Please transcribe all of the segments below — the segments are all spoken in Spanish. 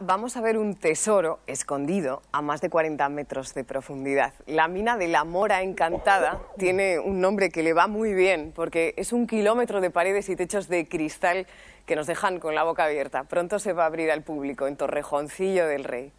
Vamos a ver un tesoro escondido a más de 40 metros de profundidad. La mina de la Mora Encantada tiene un nombre que le va muy bien porque es un kilómetro de paredes y techos de cristal que nos dejan con la boca abierta. Pronto se va a abrir al público en Torrejoncillo del Rey.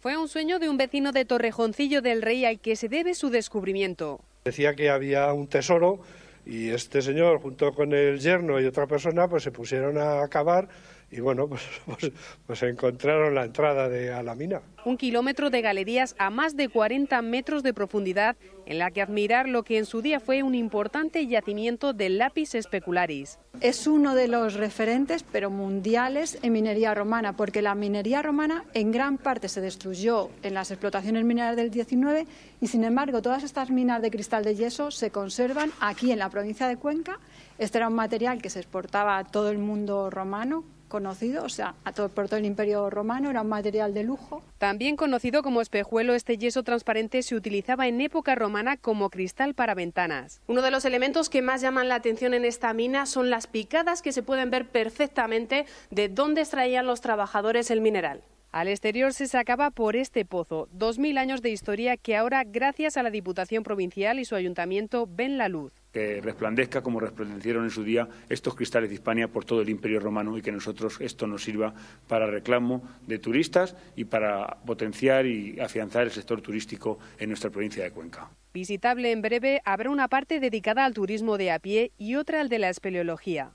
Fue un sueño de un vecino de Torrejoncillo del Rey al que se debe su descubrimiento. Decía que había un tesoro y este señor, junto con el yerno y otra persona, pues se pusieron a cavar y bueno, pues, pues, pues, encontraron la entrada de, a la mina. Un kilómetro de galerías a más de 40 metros de profundidad en la que admirar lo que en su día fue un importante yacimiento del lápiz especularis. Es uno de los referentes, pero mundiales, en minería romana, porque la minería romana en gran parte se destruyó en las explotaciones mineras del 19 y, sin embargo, todas estas minas de cristal de yeso se conservan aquí en la provincia de Cuenca. Este era un material que se exportaba a todo el mundo romano conocido, o sea, a todo, por todo el Imperio Romano, era un material de lujo. También conocido como espejuelo, este yeso transparente se utilizaba en época romana como cristal para ventanas. Uno de los elementos que más llaman la atención en esta mina son las picadas que se pueden ver perfectamente de dónde extraían los trabajadores el mineral. Al exterior se sacaba por este pozo, 2.000 años de historia que ahora, gracias a la Diputación Provincial y su ayuntamiento, ven la luz que resplandezca como resplandecieron en su día estos cristales de Hispania por todo el Imperio Romano y que nosotros esto nos sirva para reclamo de turistas y para potenciar y afianzar el sector turístico en nuestra provincia de Cuenca. Visitable en breve habrá una parte dedicada al turismo de a pie y otra al de la espeleología.